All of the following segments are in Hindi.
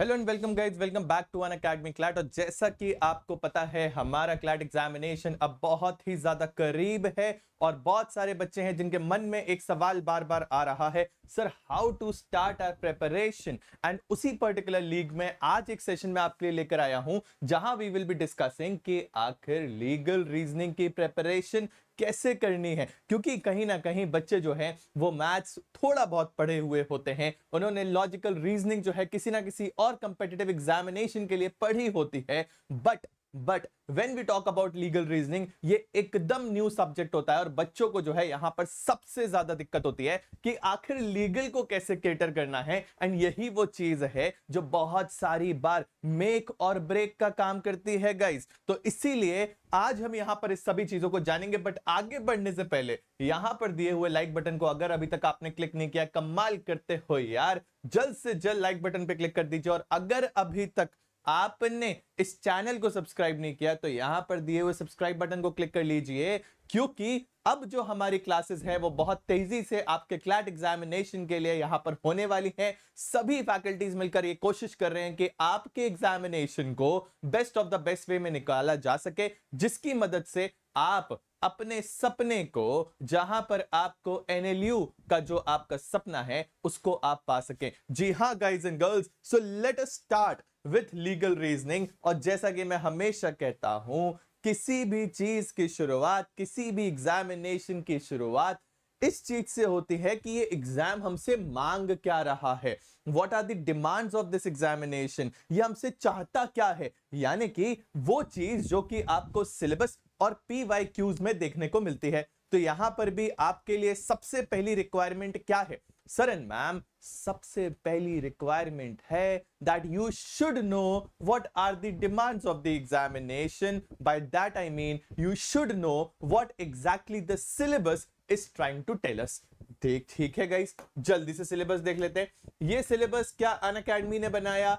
Hello and welcome guys welcome back to Unacademy CLAT और जैसा कि आपको पता है हमारा क्लैट एग्जामिनेशन अब बहुत ही ज़्यादा करीब है और बहुत सारे बच्चे हैं जिनके मन में एक सवाल बार बार आ रहा है sir how to start our preparation and उसी पर्टिकुलर लीग में आज एक सेशन में आपके लिए लेकर आया हूं जहां वी विल बी डिस्कसिंग कि आखिर लीगल रीजनिंग की प्रेपरेशन कैसे करनी है क्योंकि कहीं ना कहीं बच्चे जो हैं वो मैथ्स थोड़ा बहुत पढ़े हुए होते हैं उन्होंने लॉजिकल रीजनिंग जो है किसी ना किसी और कंपेटिटिव एग्जामिनेशन के लिए पढ़ी होती है but but when we talk about legal reasoning ये एकदम न्यू सब्जेक्ट होता है और बच्चों को जो है यहां पर सबसे ज्यादा दिक्कत होती है कि आखिर लीगल को कैसे केटर करना है एंड यही वो चीज है जो बहुत सारी बार मेक और ब्रेक का काम करती है गाइज तो इसीलिए आज हम यहां पर इस सभी चीजों को जानेंगे बट आगे बढ़ने से पहले यहां पर दिए हुए लाइक बटन को अगर अभी तक आपने क्लिक नहीं किया कमाल करते हो यार जल्द से जल्द लाइक बटन पे क्लिक कर दीजिए और अगर अभी तक आपने इस चैनल को सब्सक्राइब नहीं किया तो यहां पर दिए हुए सब्सक्राइब बटन को क्लिक कर लीजिए क्योंकि अब जो हमारी क्लासेस है वो बहुत तेजी से आपके क्लैट एग्जामिनेशन के लिए यहां पर होने वाली है सभी फैकल्टीज मिलकर ये कोशिश कर रहे हैं कि आपके एग्जामिनेशन को best of the best way में निकाला जा सके जिसकी मदद से आप अपने सपने को जहां पर आपको एनएलयू का जो आपका सपना है उसको आप पा सकें जी हाँ guys and girls so let us start with legal reasoning और जैसा कि मैं हमेशा कहता हूं किसी भी चीज की शुरुआत किसी भी एग्जामिनेशन की शुरुआत इस चीज से होती है कि ये एग्जाम हमसे मांग क्या रहा है what are demands of this examination ये हमसे चाहता क्या है यानी कि वो चीज जो कि आपको सिलेबस और पी वाई क्यूज में देखने को मिलती है तो यहां पर भी आपके लिए सबसे पहली रिक्वायरमेंट क्या है सर एंड मैम सबसे पहली रिक्वायरमेंट है that you should know what are the demands of the examination by that I mean you should know what exactly the syllabus is trying to tell us ठीक ठीक है गाइस जल्दी से सिलेबस देख लेते हैं ये सिलेबस क्या अन अकेडमी ने बनाया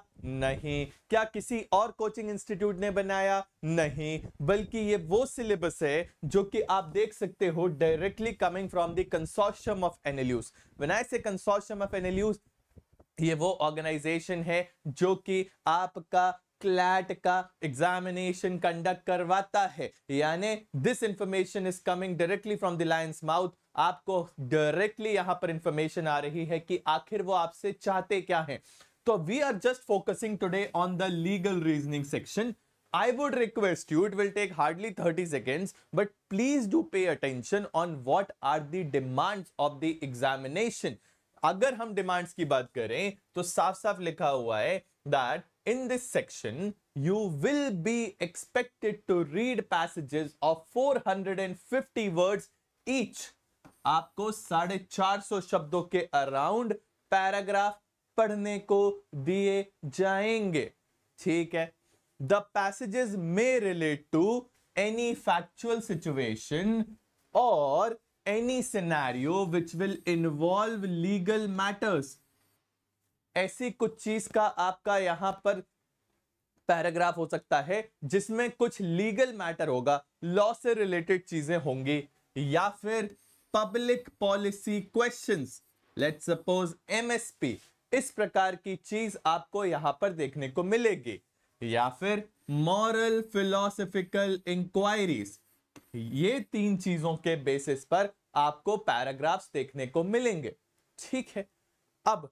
नहीं क्या किसी और कोचिंग इंस्टीट्यूट ने बनाया नहीं बल्कि ये वो सिलेबस है जो कि आप देख सकते हो directly coming from the consortium of NLUs when say consortium of NLUs ये वो ऑर्गेनाइजेशन है जो कि आपका क्लैट का एग्जामिनेशन कंडक्ट करवाता है यानी this information is coming directly from the lion's mouth आपको डायरेक्टली यहां पर इंफॉर्मेशन आ रही है कि आखिर वो आपसे चाहते क्या है तो we are just focusing today on the legal reasoning section I would request you it will take hardly thirty seconds, but please do pay attention on what are the demands of the examination अगर हम डिमांड्स की बात करें तो साफ साफ लिखा हुआ है that in this section you will be expected to read passages of 450 words each आपको साढ़े चार सौ शब्दों के अराउंड पैराग्राफ पढ़ने को दिए जाएंगे ठीक है the passages may relate to any factual situation और any scenario which will involve legal matters ऐसी कुछ चीज का आपका यहां पर पैराग्राफ हो सकता है जिसमें कुछ लीगल मैटर होगा लॉ से रिलेटेड चीजें होंगी या फिर public policy questions let suppose MSP इस प्रकार की चीज आपको यहां पर देखने को मिलेगी या फिर मॉरल फिलोसफिकल इंक्वायरीज ये तीन चीजों के बेसिस पर आपको पैराग्राफ्स देखने को मिलेंगे ठीक है अब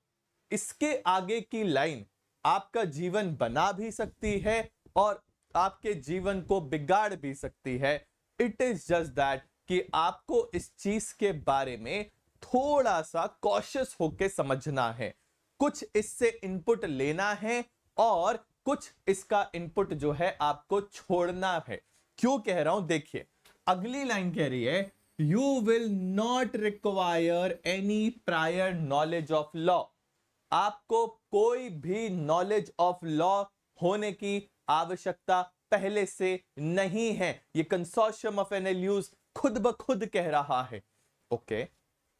इसके आगे की लाइन आपका जीवन बना भी सकती है और आपके जीवन को बिगाड़ भी सकती है इट इज जस्ट दैट कि आपको इस चीज के बारे में थोड़ा सा कॉशियस होके समझना है कुछ इससे इनपुट लेना है और कुछ इसका इनपुट जो है आपको छोड़ना है क्यों कह रहा हूं देखिए अगली लाइन कह रही है you will not require any prior knowledge of law आपको कोई भी नॉलेज ऑफ लॉ होने की आवश्यकता पहले से नहीं है ये कंसोर्शियम ऑफ एनएलयूज खुद ब खुद कह रहा है ओके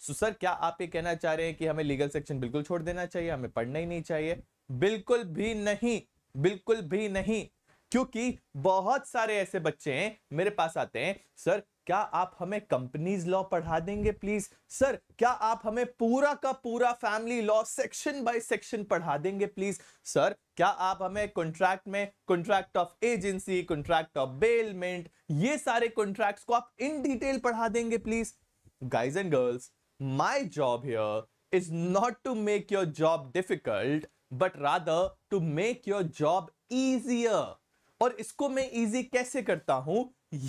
सो सर क्या आप ये कहना चाह रहे हैं कि हमें लीगल सेक्शन बिल्कुल छोड़ देना चाहिए हमें पढ़ना ही नहीं चाहिए बिल्कुल भी नहीं बिल्कुल भी नहीं क्योंकि बहुत सारे ऐसे बच्चे हैं मेरे पास आते हैं सर क्या आप हमें कंपनीज लॉ पढ़ा देंगे प्लीज सर क्या आप हमें पूरा का पूरा family law section by section पढ़ा देंगे प्लीज सर क्या आप हमें कॉन्ट्रैक्ट में contract of agency contract of bailment ये सारे कॉन्ट्रैक्ट्स को आप इन डिटेल पढ़ा देंगे please guys and girls my job here is not to make your job difficult but rather to make your job easier और इसको मैं ईजी कैसे करता हूं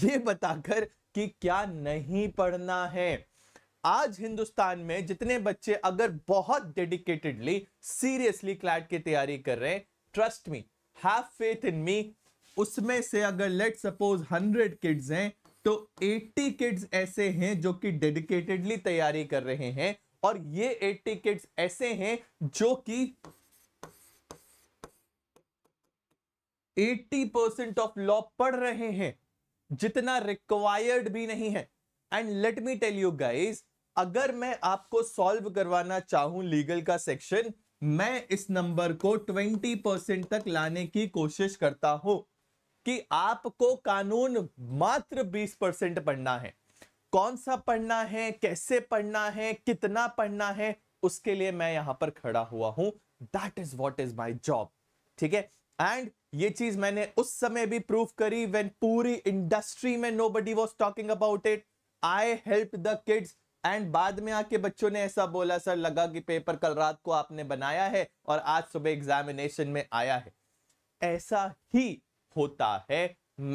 ये बताकर कि क्या नहीं पढ़ना है आज हिंदुस्तान में जितने बच्चे अगर बहुत डेडिकेटेडली सीरियसली क्लैट की तैयारी कर रहे हैं trust me have faith in me उसमें से अगर लेट सपोज हंड्रेड किड्स हैं तो एट्टी किड्स ऐसे हैं जो कि डेडिकेटेडली तैयारी कर रहे हैं और ये एट्टी किड्स ऐसे हैं जो कि 80 परसेंट ऑफ लॉ पढ़ रहे हैं जितना रिक्वायर्ड भी नहीं है and let me tell you guys अगर मैं आपको सॉल्व करवाना चाहूं लीगल का सेक्शन मैं इस नंबर को 20 परसेंट तक लाने की कोशिश करता हूं कि आपको कानून मात्र 20 परसेंट पढ़ना है कौन सा पढ़ना है कैसे पढ़ना है कितना पढ़ना है उसके लिए मैं यहां पर खड़ा हुआ हूं that is what is my job ठीक है एंड ये चीज मैंने उस समय भी प्रूव करी वेन पूरी इंडस्ट्री में nobody was talking about it I help the kids and बाद में आके बच्चों ने ऐसा बोला सर लगा कि पेपर कल रात को आपने बनाया है और आज सुबह एग्जामिनेशन में आया है ऐसा ही होता है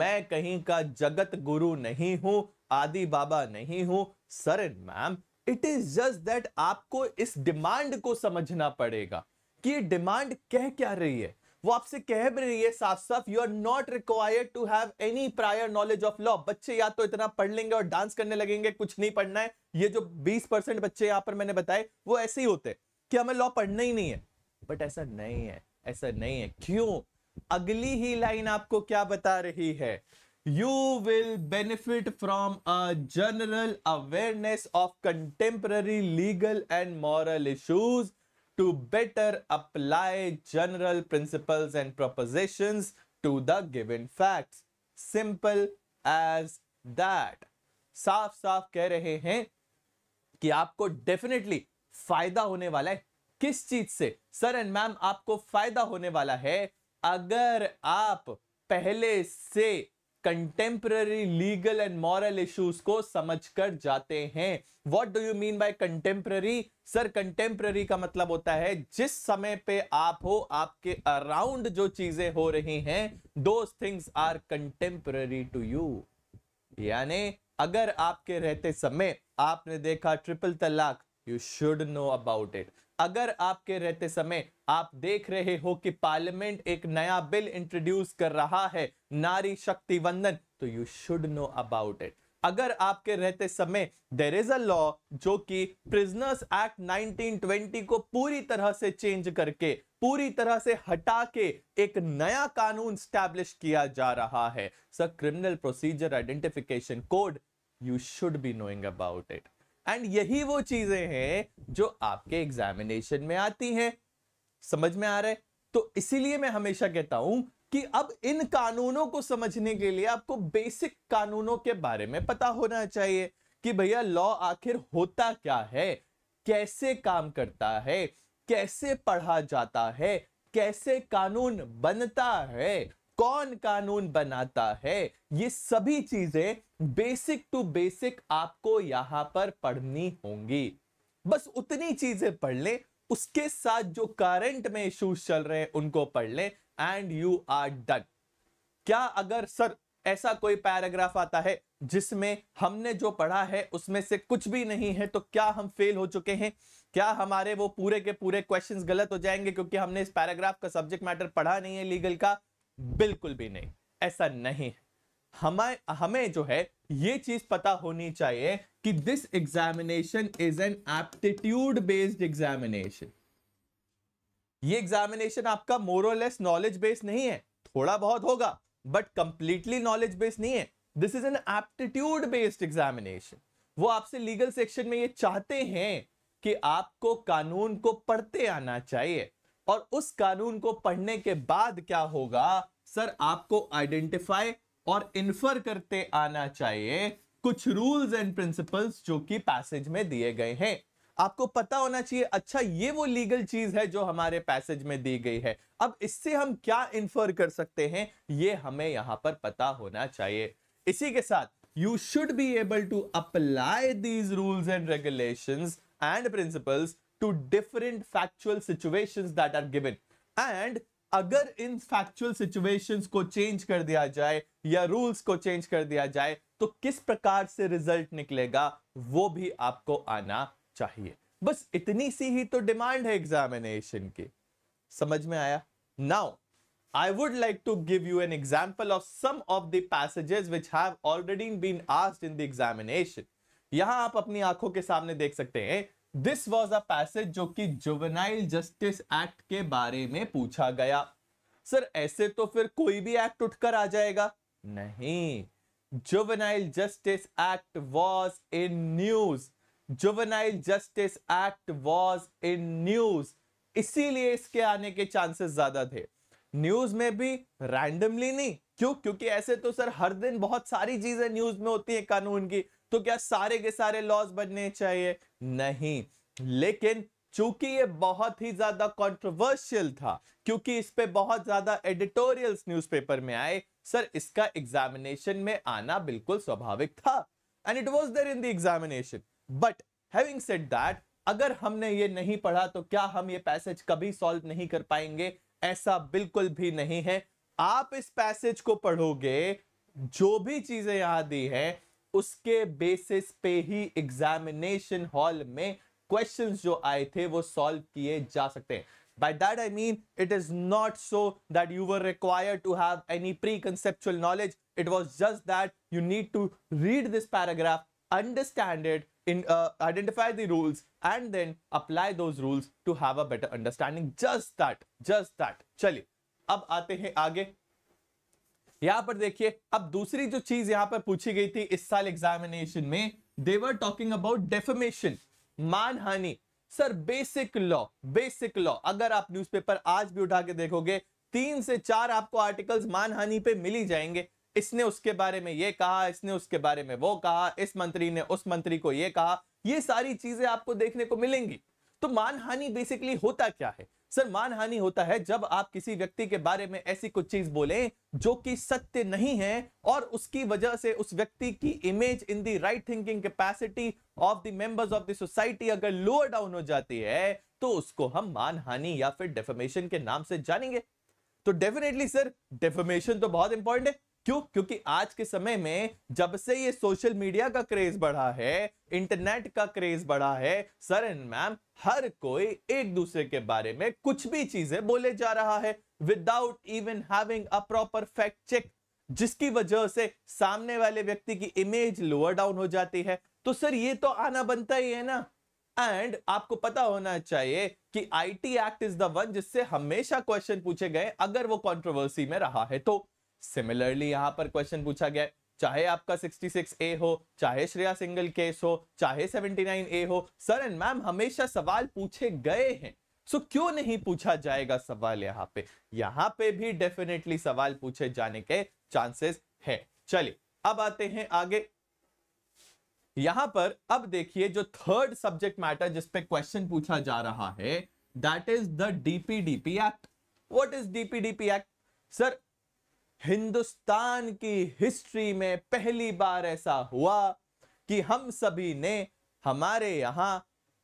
मैं कहीं का जगत गुरु नहीं हूं आदि बाबा नहीं हूं sir and ma'am it is just that आपको इस डिमांड को समझना पड़ेगा कि डिमांड कह क्या रही है वो आपसे कह भी रही है साफ साफ you are not required to have any prior knowledge of law बच्चे या तो इतना पढ़ लेंगे और डांस करने लगेंगे कुछ नहीं पढ़ना है ये जो 20 परसेंट बच्चे यहाँ पर मैंने बताए वो ऐसे ही होते कि हमें लॉ पढ़ना ही नहीं है बट ऐसा नहीं है ऐसा नहीं है क्यों अगली ही लाइन आपको क्या बता रही है you will benefit from a general awareness of contemporary legal and moral issues to better apply general principles and propositions to the given facts. Simple as that. साफ साफ कह रहे हैं कि आपको डेफिनेटली फायदा होने वाला है किस चीज से सर एंड मैम आपको फायदा होने वाला है अगर आप पहले से contemporary legal and moral issues को समझकर जाते हैं what do you mean by contemporary sir contemporary का मतलब होता है जिस समय पे आप हो आपके अराउंड जो चीजें हो रही हैं दो things are contemporary to you यानी अगर आपके रहते समय आपने देखा triple talaq you should know about it अगर आपके रहते समय आप देख रहे हो कि पार्लियामेंट एक नया बिल इंट्रोड्यूस कर रहा है नारी शक्ति वंदन तो you should know about it अगर आपके रहते समय देर इज अ लॉ जो कि प्रिजनर्स एक्ट 1920 को पूरी तरह से चेंज करके पूरी तरह से हटा के एक नया कानून स्टैब्लिश किया जा रहा है sir criminal procedure identification code you should be knowing about it and यही वो चीजें हैं जो आपके एग्जामिनेशन में आती हैं समझ में आ रहा है तो इसीलिए मैं हमेशा कहता हूं कि अब इन कानूनों को समझने के लिए आपको बेसिक कानूनों के बारे में पता होना चाहिए कि भैया लॉ आखिर होता क्या है कैसे काम करता है कैसे पढ़ा जाता है कैसे कानून बनता है कौन कानून बनाता है ये सभी चीजें बेसिक टू बेसिक आपको यहां पर पढ़नी होंगी बस उतनी चीजें पढ़ लें उसके साथ जो करंट में इश्यूज चल रहे हैं उनको पढ़ लें एंड यू आर डन क्या अगर सर ऐसा कोई पैराग्राफ आता है जिसमें हमने जो पढ़ा है उसमें से कुछ भी नहीं है तो क्या हम फेल हो चुके हैं क्या हमारे वो पूरे के पूरे क्वेश्चंस गलत हो जाएंगे क्योंकि हमने इस पैराग्राफ का सब्जेक्ट मैटर पढ़ा नहीं है लीगल का बिल्कुल भी नहीं ऐसा नहीं है हमें हमें जो है ये चीज पता होनी चाहिए कि this examination is an aptitude based examination ये एग्जामिनेशन आपका मोरलेस नॉलेज बेस्ड नहीं है थोड़ा बहुत होगा बट कंप्लीटली नॉलेज बेस्ड नहीं है this is an aptitude based examination वो आपसे लीगल सेक्शन में ये चाहते हैं कि आपको कानून को पढ़ते आना चाहिए और उस कानून को पढ़ने के बाद क्या होगा सर आपको आइडेंटिफाई और इन्फर करते आना चाहिए कुछ रूल्स एंड प्रिंसिपल्स जो कि पैसेज में दिए गए हैं आपको पता होना चाहिए अच्छा ये वो लीगल चीज है जो हमारे पैसेज में दी गई है अब इससे हम क्या इन्फर कर सकते हैं ये हमें यहां पर पता होना चाहिए इसी के साथ you should be able to apply these rules and regulations and principles to different factual situations that are given and अगर इन फैक्चुअल सिचुएशंस को चेंज कर दिया जाए या रूल्स को चेंज कर दिया जाए तो किस प्रकार से रिजल्ट निकलेगा वो भी आपको आना चाहिए बस इतनी सी ही तो डिमांड है एग्जामिनेशन की समझ में आया now I would like to give you an example of some of the passages which have already been asked in the examination. यहां आप अपनी आंखों के सामने देख सकते हैं दिस वॉज अ पैसेज जो कि जुवेनाइल जस्टिस एक्ट के बारे में पूछा गया सर ऐसे तो फिर कोई भी एक्ट उठकर आ जाएगा नहीं juvenile justice act was in news juvenile justice act was in news इसीलिए इसके आने के चांसेस ज्यादा थे न्यूज में भी रैंडमली नहीं क्यों क्योंकि ऐसे तो सर हर दिन बहुत सारी चीजें न्यूज में होती है कानून की तो क्या सारे के सारे लॉज बनने चाहिए नहीं लेकिन चूंकि ये बहुत ही ज्यादा कंट्रोवर्शियल था क्योंकि इस पे बहुत ज्यादा एडिटोरियल्स न्यूज़पेपर में आए सर इसका एग्जामिनेशन में आना बिल्कुल स्वाभाविक था and it was there in the examination but having said that अगर हमने ये नहीं पढ़ा तो क्या हम ये पैसेज कभी सॉल्व नहीं कर पाएंगे ऐसा बिल्कुल भी नहीं है आप इस पैसेज को पढ़ोगे जो भी चीजें यहां दी है उसके बेसिस पे ही एग्जामिनेशन हॉल में क्वेश्चंस जो आए थे वो सॉल्व किए जा सकते हैं by that I mean it is not so that you were require to have any pre conceptual knowledge it was just that you need to read this paragraph understand it in identify the rules and then apply those rules to have a better understanding just that just that चलिए अब आते हैं आगे यहां पर देखिए अब दूसरी जो चीज यहां पर पूछी गई थी इस साल एग्जामिनेशन में देवर टॉकिंग अबाउट डेफमेशन मानहानि sir basic law basic law अगर आप न्यूज़पेपर आज भी उठा के देखोगे तीन से चार आपको आर्टिकल्स मानहानि पे मिली जाएंगे इसने उसके बारे में ये कहा इसने उसके बारे में वो कहा इस मंत्री ने उस मंत्री को ये कहा ये सारी चीजें आपको देखने को मिलेंगी तो मानहानि बेसिकली होता क्या है सर मानहानि होता है जब आप किसी व्यक्ति के बारे में ऐसी कुछ चीज बोलें जो कि सत्य नहीं है और उसकी वजह से उस व्यक्ति की image in the right thinking capacity of the members of the society अगर लोअर डाउन हो जाती है तो उसको हम मानहानि या फिर डेफमेशन के नाम से जानेंगे तो डेफिनेटली सर डेफमेशन तो बहुत इंपॉर्टेंट है क्यों क्योंकि आज के समय में जब से ये सोशल मीडिया का क्रेज बढ़ा है इंटरनेट का क्रेज बढ़ा है सर एंड मैम हर कोई एक दूसरे के बारे में कुछ भी चीजें बोले जा रहा है without even having a proper fact check जिसकी वजह से सामने वाले व्यक्ति की इमेज लोअर डाउन हो जाती है तो सर ये तो आना बनता ही है ना एंड आपको पता होना चाहिए कि IT act is the one जिससे हमेशा क्वेश्चन पूछे गए अगर वो कंट्रोवर्सी में रहा है तो सिमिलरली यहां पर क्वेश्चन पूछा गया चाहे आपका 66 ए हो चाहे श्रेया सिंगल केस हो चाहे 79 ए हो सर एंड मैम हमेशा सवाल पूछे गए हैं सो so, क्यों नहीं पूछा जाएगा सवाल यहाँ पे यहाँ पे भी डेफिनेटली सवाल पूछे जाने के चांसेस है चलिए अब आते हैं आगे यहां पर अब देखिए जो थर्ड सब्जेक्ट मैटर जिसपे क्वेश्चन पूछा जा रहा है that is the DPDP act what is DPDP act sir Hindustan की हिस्ट्री में पहली बार ऐसा हुआ कि हम सभी ने हमारे यहाँ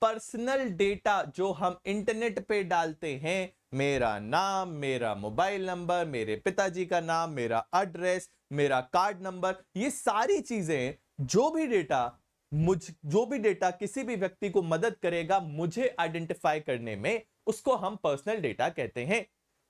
पर्सनल डेटा जो हम इंटरनेट पे डालते हैं मेरा नाम मेरा मोबाइल नंबर मेरे पिताजी का नाम मेरा एड्रेस मेरा कार्ड नंबर ये सारी चीजें जो भी डेटा मुझ जो भी डेटा किसी भी व्यक्ति को मदद करेगा मुझे आइडेंटिफाई करने में उसको हम पर्सनल डेटा कहते हैं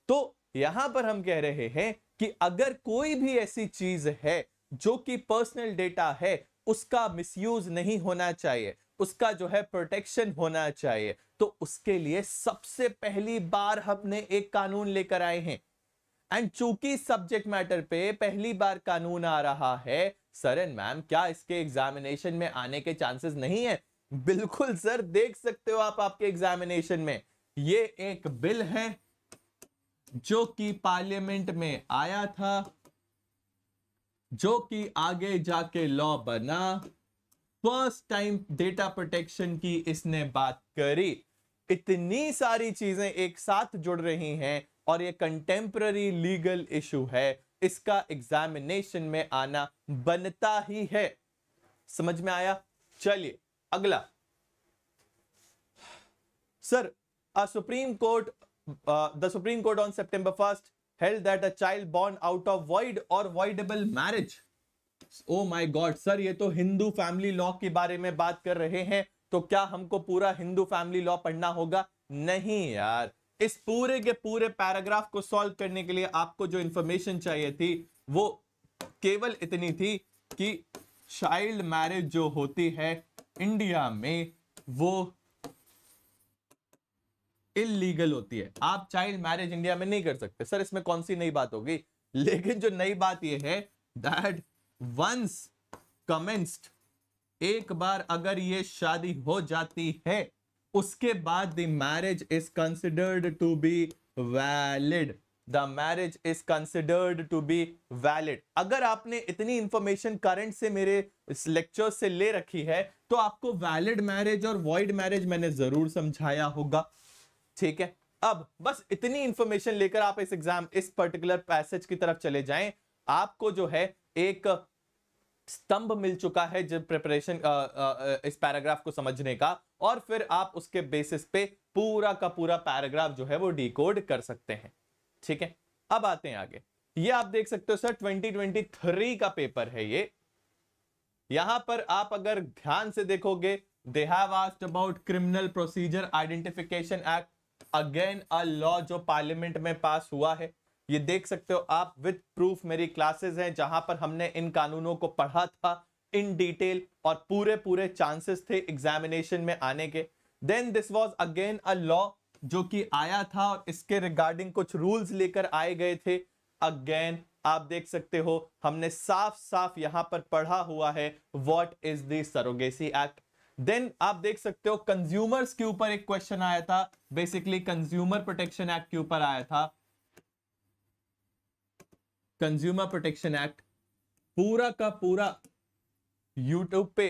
तो यहां पर हम कह रहे हैं कि अगर कोई भी ऐसी चीज है जो कि पर्सनल डेटा है उसका मिसयूज नहीं होना चाहिए उसका जो है प्रोटेक्शन होना चाहिए तो उसके लिए सबसे पहली बार हमने एक कानून लेकर आए हैं एंड चूंकि सब्जेक्ट मैटर पे पहली बार कानून आ रहा है सर एंड मैम क्या इसके एग्जामिनेशन में आने के चांसेस नहीं है बिल्कुल सर देख सकते हो आप आपके एग्जामिनेशन में ये एक बिल है जो कि पार्लियामेंट में आया था जो कि आगे जाके लॉ बना फर्स्ट टाइम डेटा प्रोटेक्शन की इसने बात करी इतनी सारी चीजें एक साथ जुड़ रही हैं और ये कंटेम्प्ररी लीगल इशू है इसका एग्जामिनेशन में आना बनता ही है समझ में आया चलिए अगला sir supreme court uh, the Supreme Court on September 1st held that a child born out of void or voidable marriage. Oh my God, sir ये तो हिंदू फैमिली लॉ के बारे में बात कर रहे हैं तो क्या हमको पूरा हिंदू फैमिली लॉ पढ़ना होगा नहीं यार इस पूरे के पूरे पैराग्राफ को सॉल्व करने के लिए आपको जो इंफॉर्मेशन चाहिए थी वो केवल इतनी थी कि चाइल्ड मैरिज जो होती है इंडिया में वो इलीगल होती है आप चाइल्ड मैरिज इंडिया में नहीं कर सकते सर इसमें कौन सी नई बात होगी लेकिन जो नई बात यह है दैट वंस कमेंस्ड एक बार अगर ये शादी हो जाती है उसके बाद the marriage is considered to be valid the marriage is considered to be valid अगर आपने इतनी इंफॉर्मेशन करंट से मेरे इस लेक्चर से ले रखी है तो आपको वैलिड मैरिज और वॉइड मैरिज मैंने जरूर समझाया होगा ठीक है अब बस इतनी इंफॉर्मेशन लेकर आप इस एग्जाम इस पर्टिकुलर पैसेज की तरफ चले जाएं आपको जो है एक स्तंभ मिल चुका है जब प्रिपरेशन इस पैराग्राफ को समझने का और फिर आप उसके बेसिस पे पूरा का पूरा पैराग्राफ जो है वो डिकोड कर सकते हैं ठीक है अब आते हैं आगे ये आप देख सकते हो सर 2023 का पेपर है ये यहां पर आप अगर ध्यान से देखोगे they have asked about criminal procedure identification act again a law जो पार्लियामेंट में पास हुआ है ये देख सकते हो आप विथ प्रूफ मेरी क्लासेस हैं जहां पर हमने इन कानूनों को पढ़ा था इन डिटेल और पूरे पूरे चांसेस थे एग्जामिनेशन में आने के then this was again a law जो कि आया था और इसके रिगार्डिंग कुछ रूल्स लेकर आए गए थे अगेन आप देख सकते हो हमने साफ साफ यहां पर पढ़ा हुआ है what is surrogacy act then आप देख सकते हो कंज्यूमर्स के ऊपर एक क्वेश्चन आया था बेसिकली कंज्यूमर प्रोटेक्शन एक्ट के ऊपर आया था कंज्यूमर प्रोटेक्शन एक्ट पूरा का पूरा यूट्यूब पे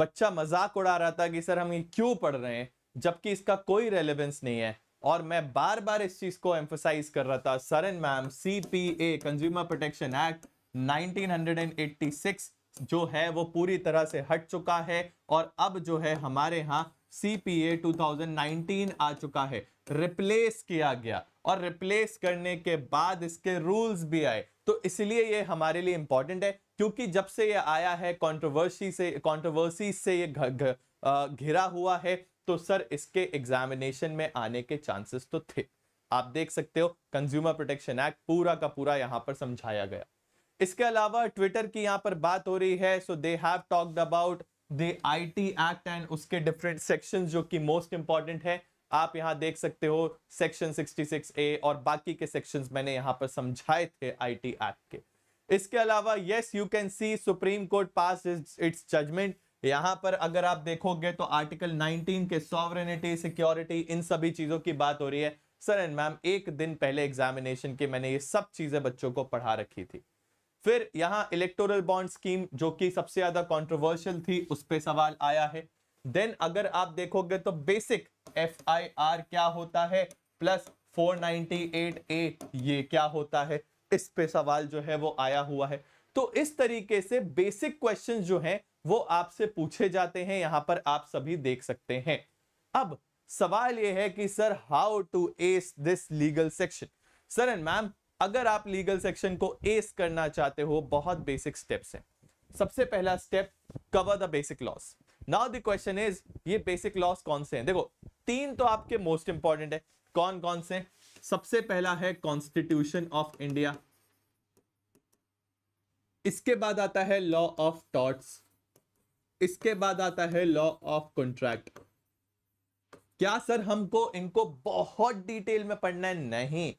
बच्चा मजाक उड़ा रहा था कि सर हम ये क्यों पढ़ रहे हैं जबकि इसका कोई रेलेवेंस नहीं है और मैं बार बार इस चीज को एम्फोसाइज कर रहा था sir and ma'am CPA consumer protection act 1986 जो है वो पूरी तरह से हट चुका है और अब जो है हमारे यहाँ सी पी ए टू आ चुका है रिप्लेस किया गया और रिप्लेस करने के बाद इसके रूल्स भी आए तो इसलिए ये हमारे लिए इंपॉर्टेंट है क्योंकि जब से ये आया है कंट्रोवर्सी से कंट्रोवर्सी से ये घिरा हुआ है तो सर इसके एग्जामिनेशन में आने के चांसेस तो थे आप देख सकते हो कंज्यूमर प्रोटेक्शन एक्ट पूरा का पूरा यहां पर समझाया गया इसके अलावा ट्विटर की यहाँ पर बात हो रही है so they have talked about the IT act and उसके डिफरेंट सेक्शन जो कि मोस्ट इंपॉर्टेंट है आप यहाँ देख सकते हो सेक्शन 66 ए और बाकी के सेक्शंस मैंने यहाँ पर समझाए थे आईटी एक्ट के इसके अलावा yes you can see supreme court pass its judgment यहाँ पर अगर आप देखोगे तो आर्टिकल 19 के सॉवरिटी सिक्योरिटी इन सभी चीजों की बात हो रही है सर एंड मैम एक दिन पहले एग्जामिनेशन के मैंने ये सब चीजें बच्चों को पढ़ा रखी थी फिर यहां इलेक्टोरल बॉन्ड स्कीम जो कि सबसे ज्यादा कंट्रोवर्शियल थी उस पर सवाल आया है देन अगर आप देखोगे तो बेसिक एफ आई आर क्या होता है प्लस 498 ए ये क्या होता है इस पे सवाल जो है वो आया हुआ है तो इस तरीके से बेसिक क्वेश्चन जो हैं वो आपसे पूछे जाते हैं यहाँ पर आप सभी देख सकते हैं अब सवाल ये है कि sir how to ace this legal section sir and ma'am अगर आप लीगल सेक्शन को एस करना चाहते हो बहुत बेसिक स्टेप्स हैं सबसे पहला step cover the basic laws now the question is ये बेसिक लॉस कौन से हैं देखो तीन तो आपके मोस्ट इंपॉर्टेंट है कौन कौन से सबसे पहला है कॉन्स्टिट्यूशन ऑफ इंडिया इसके बाद आता है लॉ ऑफ टॉट्स इसके बाद आता है लॉ ऑफ कॉन्ट्रैक्ट क्या सर हमको इनको बहुत डिटेल में पढ़ना है नहीं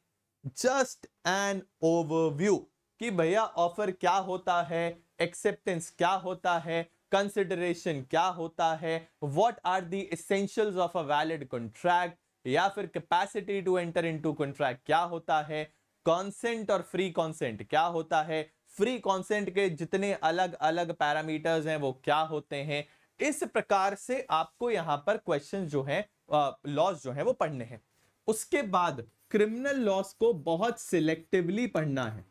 जस्ट एन ओवरव्यू कि भैया ऑफर क्या होता है एक्सेप्टेंस क्या होता है कंसिडरेशन क्या होता है what are the essentials of a valid contract या फिर capacity to enter into contract क्या होता है कॉन्सेंट और फ्री कॉन्सेंट क्या होता है फ्री कॉन्सेंट के जितने अलग अलग पैरामीटर्स हैं वो क्या होते हैं इस प्रकार से आपको यहां पर क्वेश्चन जो है लॉज जो है वो पढ़ने हैं उसके बाद क्रिमिनल लॉस को बहुत सिलेक्टिवली पढ़ना है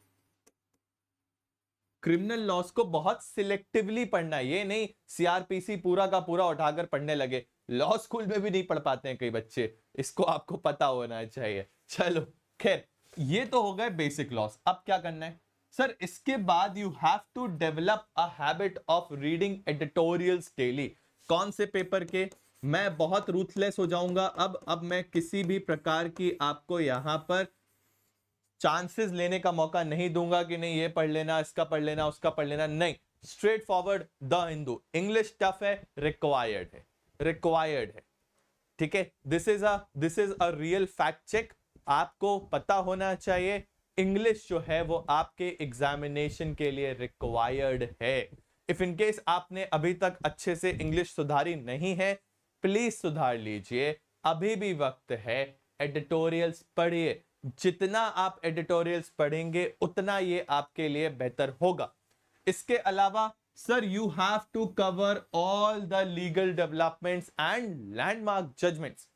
क्रिमिनल लॉस को बहुत सिलेक्टिवली पढ़ना है ये नहीं सीआरपीसी पूरा का पूरा उठाकर पढ़ने लगे लॉ स्कूल में भी नहीं पढ़ पाते हैं कई बच्चे इसको आपको पता होना चाहिए चलो खैर ये तो हो गए बेसिक लॉस अब क्या करना है सर इसके बाद you have to develop a habit of reading editorials daily कौन से पेपर के मैं बहुत रूथलेस हो जाऊंगा अब अब मैं किसी भी प्रकार की आपको यहाँ पर चांसेस लेने का मौका नहीं दूंगा कि नहीं ये पढ़ लेना इसका पढ़ लेना उसका पढ़ लेना नहीं straightforward the Hindu English tough है रिक्वायर्ड है रिक्वायर्ड है ठीक है this is a this is a real fact check आपको पता होना चाहिए इंग्लिश जो है वो आपके एग्जामिनेशन के लिए रिक्वायर्ड है इफ इनकेस आपने अभी तक अच्छे से इंग्लिश सुधारी नहीं है प्लीज सुधार लीजिए अभी भी वक्त है एडिटोरियल्स पढ़िए जितना आप एडिटोरियल्स पढ़ेंगे उतना ये आपके लिए बेहतर होगा इसके अलावा sir you have to cover all the legal developments and landmark judgments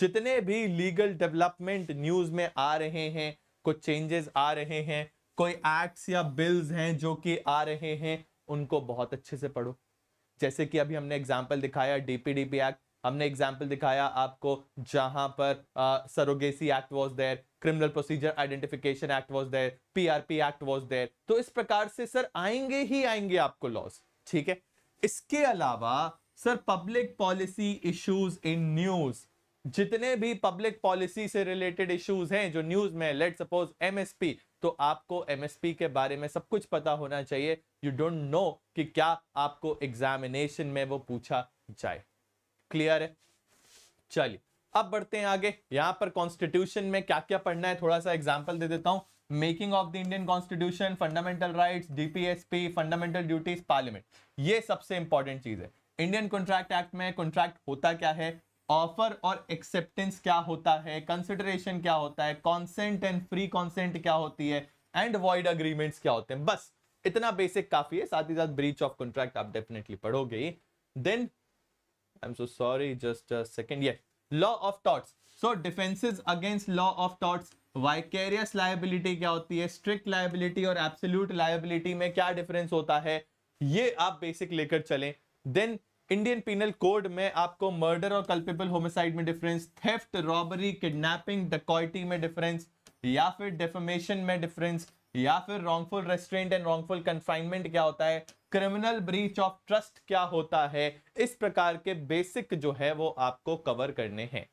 जितने भी लीगल डेवलपमेंट न्यूज में आ रहे हैं कुछ चेंजेस आ रहे हैं कोई एक्ट्स या बिल्स हैं जो कि आ रहे हैं उनको बहुत अच्छे से पढ़ो जैसे कि अभी हमने एग्जाम्पल दिखाया डीपीडीपी एक्ट हमने एग्जाम्पल दिखाया आपको जहां पर surrogacy act was there criminal procedure identification act was there PRP act was there तो इस प्रकार से सर आएंगे ही आएंगे आपको लॉस ठीक है इसके अलावा sir public policy issues in news जितने भी पब्लिक पॉलिसी से रिलेटेड इश्यूज हैं जो न्यूज में लेट सपोज एमएसपी तो आपको एमएसपी के बारे में सब कुछ पता होना चाहिए यू डोंट नो कि क्या आपको एग्जामिनेशन में वो पूछा जाए क्लियर है चलिए अब बढ़ते हैं आगे यहां पर कॉन्स्टिट्यूशन में क्या क्या पढ़ना है थोड़ा सा एग्जाम्पल दे देता हूं making of the Indian constitution fundamental right DPSP fundamental duties parliament ये सबसे इंपॉर्टेंट चीज है इंडियन कॉन्ट्रैक्ट एक्ट में कॉन्ट्रैक्ट होता क्या है ऑफर और एक्सेप्टेंस क्या होता है कंसिडरेशन क्या होता है कॉन्सेंट एंड फ्री कॉन्सेंट क्या होती है एंड वॉइड अग्रीमेंट्स क्या होते हैं बस इतना बेसिक काफी है साथ ही साथ ब्रीच ऑफ कॉन्ट्रैक्ट आप डेफिनेटली पढ़ोगे then I'm so sorry, just a second. Yeah, law of torts. So defenses against law of torts. Vicarious liability क्या होती है स्ट्रिक्ट लाइबिलिटी और एब्सोल्यूट लाइबिलिटी में क्या डिफरेंस होता है ये आप बेसिक लेकर चलें देन इंडियन पिनल कोड में आपको मर्डर और कल्पेबल होमिसाइड में difference theft robbery kidnapping dacoity में डिफरेंस या फिर डेफमेशन में डिफरेंस या फिर wrongful restraint and wrongful confinement क्या होता है क्रिमिनल ब्रीच ऑफ ट्रस्ट क्या होता है इस प्रकार के बेसिक जो है वो आपको कवर करने हैं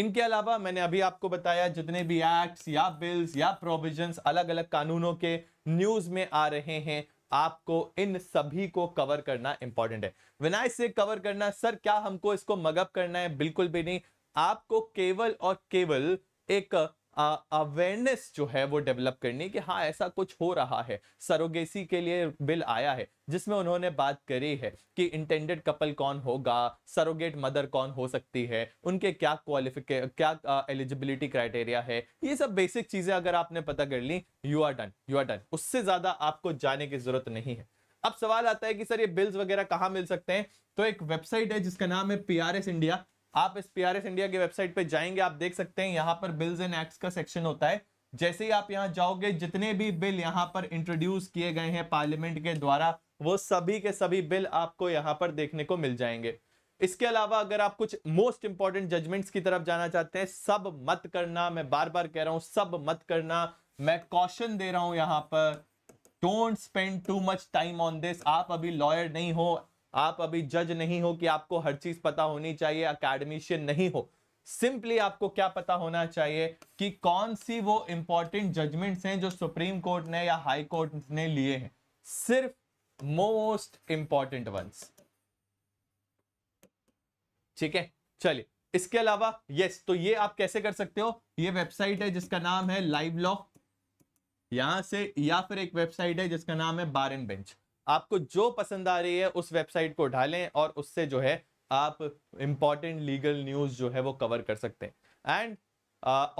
इनके अलावा मैंने अभी आपको बताया जितने भी एक्ट्स या बिल्स या प्रोविजंस अलग अलग कानूनों के न्यूज में आ रहे हैं आपको इन सभी को कवर करना इंपॉर्टेंट है विनाय से कवर करना सर क्या हमको इसको मगअप करना है बिल्कुल भी नहीं आपको केवल और केवल एक अवेयरनेस जो है वो डेवलप करनी कि हाँ ऐसा कुछ हो रहा है सरोगेसी के लिए बिल आया है जिसमें उन्होंने बात करी है कि इंटेंडेड कपल कौन होगा सरोगेट मदर कौन हो सकती है उनके क्या क्वालिफिके क्या एलिजिबिलिटी क्राइटेरिया है ये सब बेसिक चीजें अगर आपने पता कर ली you are done you are done उससे ज्यादा आपको जाने की जरूरत नहीं है अब सवाल आता है कि सर ये बिल्स वगैरह कहाँ मिल सकते हैं तो एक वेबसाइट है जिसका नाम है पी इंडिया आप इस पी इंडिया की वेबसाइट पे जाएंगे आप देख सकते हैं यहाँ पर बिल्स एंड एक्ट का सेक्शन होता है जैसे ही आप यहाँ जाओगे जितने भी बिल यहाँ पर इंट्रोड्यूस किए गए हैं पार्लियामेंट के द्वारा वो सभी के सभी बिल आपको यहाँ पर देखने को मिल जाएंगे इसके अलावा अगर आप कुछ मोस्ट इंपॉर्टेंट जजमेंट्स की तरफ जाना चाहते हैं सब मत करना मैं बार बार कह रहा हूं सब मत करना मैं कॉशन दे रहा हूं यहां पर don't spend too much time on this आप अभी लॉयर नहीं हो आप अभी जज नहीं हो कि आपको हर चीज पता होनी चाहिए अकेडमिशियन नहीं हो सिंपली आपको क्या पता होना चाहिए कि कौन सी वो इंपॉर्टेंट जजमेंट्स हैं जो सुप्रीम कोर्ट ने या हाई कोर्ट ने लिए हैं सिर्फ मोस्ट इंपॉर्टेंट वंस ठीक है चलिए इसके अलावा यस तो ये आप कैसे कर सकते हो ये वेबसाइट है जिसका नाम है लाइव लॉ यहां से या फिर एक वेबसाइट है जिसका नाम है बार एंड बेंच आपको जो पसंद आ रही है उस वेबसाइट को ढालें और उससे जो है आप इम्पॉर्टेंट लीगल न्यूज जो है वो कवर कर सकते हैं and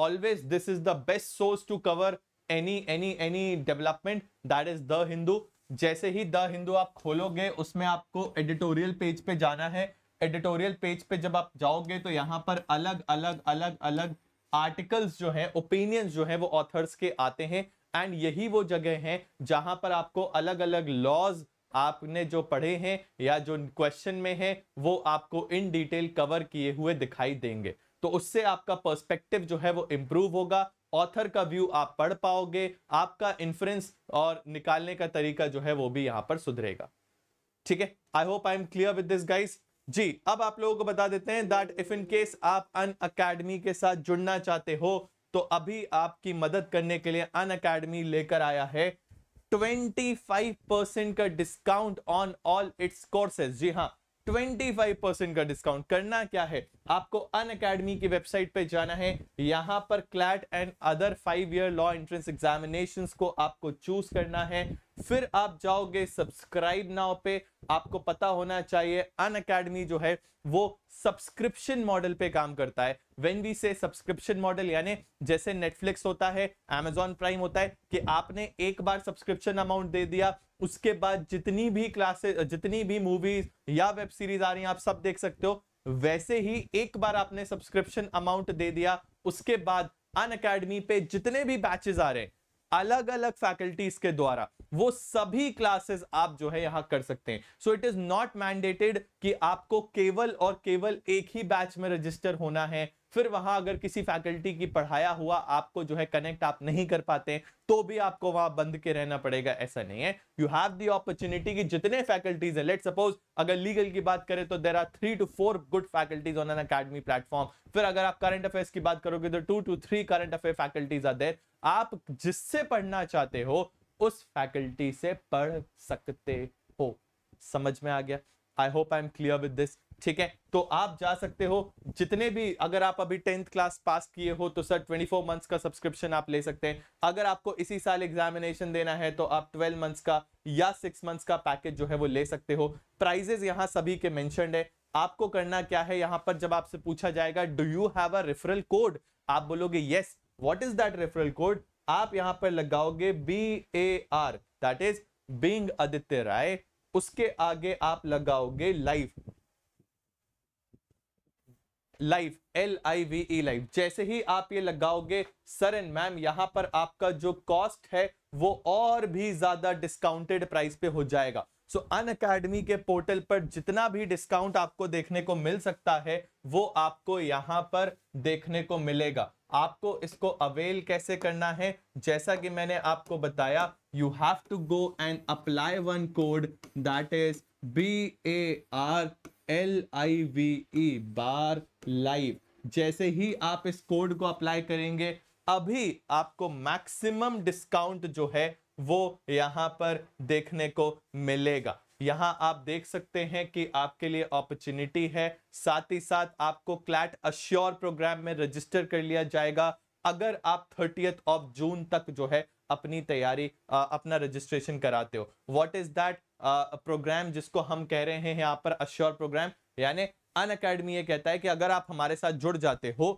always this is the best source to cover any any any development that is the Hindu जैसे ही द हिंदू आप खोलोगे उसमें आपको एडिटोरियल पेज पे जाना है एडिटोरियल पेज पे जब आप जाओगे तो यहाँ पर अलग अलग अलग अलग आर्टिकल्स जो है ओपिनियंस जो है वो ऑथर्स के आते हैं एंड यही वो जगह है जहां पर आपको अलग अलग लॉज आपने जो पढ़े हैं या जो क्वेश्चन में है वो आपको इन डिटेल कवर किए हुए दिखाई देंगे तो उससे आपका पर्सपेक्टिव जो है वो इम्प्रूव होगा ऑथर का व्यू आप पढ़ पाओगे आपका इन्फ्रेंस और निकालने का तरीका जो है वो भी यहाँ पर सुधरेगा ठीक है I hope I am clear with this guys जी अब आप लोगों को बता देते हैं दैट इफ इन केस आप अन अकेडमी के साथ जुड़ना चाहते हो तो अभी आपकी मदद करने के लिए अन अकेडमी लेकर आया है 25 परसेंट का discount on all its courses जी हाँ 25 परसेंट का डिस्काउंट करना क्या है आपको अन अकेडमी की वेबसाइट पे जाना है यहाँ पर CLAT and other five year law entrance examination को आपको चूज करना है फिर आप जाओगे सब्सक्राइब नाउ पे आपको पता होना चाहिए अन अकेडमी जो है वो सब्सक्रिप्शन मॉडल पे काम करता है when we say subscription model यानी जैसे नेटफ्लिक्स होता है एमेजॉन प्राइम होता है कि आपने एक बार सब्सक्रिप्शन अमाउंट दे दिया उसके बाद जितनी भी क्लासेस जितनी भी मूवीज या वेब सीरीज आ रही हैं आप सब देख सकते हो वैसे ही एक बार आपने सब्सक्रिप्शन अमाउंट दे दिया उसके बाद अन अकेडमी पे जितने भी बैचेस आ रहे हैं अलग अलग फैकल्टीज के द्वारा वो सभी क्लासेस आप जो है यहां कर सकते हैं so it is not mandated कि आपको केवल और केवल एक ही बैच में रजिस्टर होना है फिर वहां अगर किसी फैकल्टी की पढ़ाया हुआ आपको जो है कनेक्ट आप नहीं कर पाते तो भी आपको वहां बंद के रहना पड़ेगा ऐसा नहीं है यू हैव दी अपॉर्चुनिटी की जितने फैकल्टीज है लेट सपोज अगर लीगल की बात करें तो there are three two four good faculties on Unacademy platform फिर अगर आप करंट अफेयर्स की बात करोगे तो two two three current affair faculties are there आप जिससे पढ़ना चाहते हो उस फैकल्टी से पढ़ सकते हो समझ में आ गया I hope I am clear with this ठीक है तो आप जा सकते हो जितने भी अगर आप अभी टेंथ क्लास पास किए हो तो सर 24 मंथ्स का सब्सक्रिप्शन आप ले सकते हैं अगर आपको इसी साल एग्जामिनेशन देना है तो आप 12 मंथ्स का या 6 मंथ्स का पैकेज जो है वो ले सकते हो प्राइजेज यहाँ सभी के मैंशनड है आपको करना क्या है यहाँ पर जब आपसे पूछा जाएगा do you have a referral code आप बोलोगे yes what is that referral code आप यहाँ पर लगाओगे B A R that is being Aditya Rai उसके आगे आप लगाओगे life live L I V E live जैसे ही आप ये लगाओगे सर एंड मैम यहां पर आपका जो कॉस्ट है वो और भी ज्यादा डिस्काउंटेड प्राइस पे हो जाएगा सो अन अकेडमी के पोर्टल पर जितना भी डिस्काउंट आपको देखने को मिल सकता है वो आपको यहाँ पर देखने को मिलेगा आपको इसको अवेल कैसे करना है जैसा कि मैंने आपको बताया you have to go and apply one code that is B A R L I V E bar live जैसे ही आप इस कोड को अप्लाई करेंगे अभी आपको मैक्सिमम डिस्काउंट जो है वो यहाँ पर देखने को मिलेगा यहाँ आप देख सकते हैं कि आपके लिए अपॉर्चुनिटी है साथ ही साथ आपको क्लैट अश्योर प्रोग्राम में रजिस्टर कर लिया जाएगा अगर आप थर्टियथ ऑफ जून तक जो है अपनी तैयारी अपना रजिस्ट्रेशन कराते हो वॉट इज दैट प्रोग्राम जिसको हम कह रहे हैं यहाँ पर अश्योर प्रोग्राम यानी अन अकेडमी ये कहता है कि अगर आप हमारे साथ जुड़ जाते हो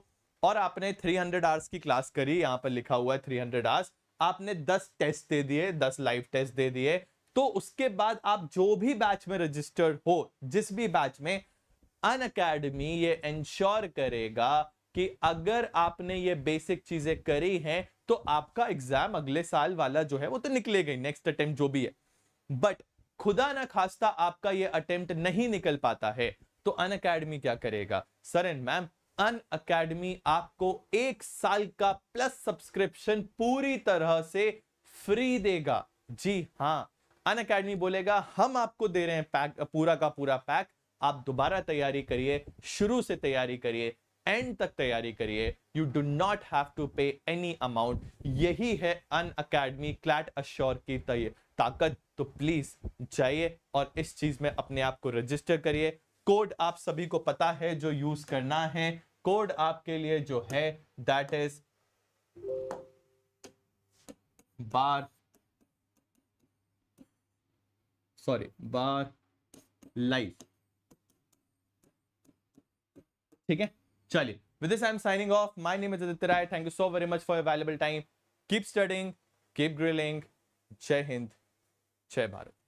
और आपने 300 आवर्स की क्लास करी यहाँ पर लिखा हुआ है 300 आवर्स आपने 10 टेस्ट दे दिए 10 लाइव टेस्ट दे दिए तो उसके बाद आप जो भी बैच में रजिस्टर्ड हो जिस भी बैच में अन अकेडमी ये इंश्योर करेगा कि अगर आपने ये बेसिक चीजें करी हैं तो आपका एग्जाम अगले साल वाला जो है वो तो निकलेगा ही नेक्स्ट अटेम्प्ट जो भी है बट खुदा ना खास्ता आपका ये अटेम्प्ट नहीं निकल पाता है तो अन अकेडमी क्या करेगा sir and ma'am Unacademy आपको एक साल का प्लस सब्सक्रिप्शन पूरी तरह से फ्री देगा जी हाँ अन अकेडमी बोलेगा हम आपको दे रहे हैं पैक पूरा का पूरा पैक आप दोबारा तैयारी करिए शुरू से तैयारी करिए एंड तक तैयारी करिए you do not have to pay any amount यही है अन अकेडमी क्लैट अश्योर की तय ताकत तो प्लीज जाइए और इस चीज में अपने आप को रजिस्टर करिए कोड आप सभी को पता है जो यूज करना है कोड आपके लिए जो है that is bar sorry bar life ठीक है with this i'm signing off my name is aditya rai thank you so very much for your valuable time keep studying keep grilling jai hind jai bharat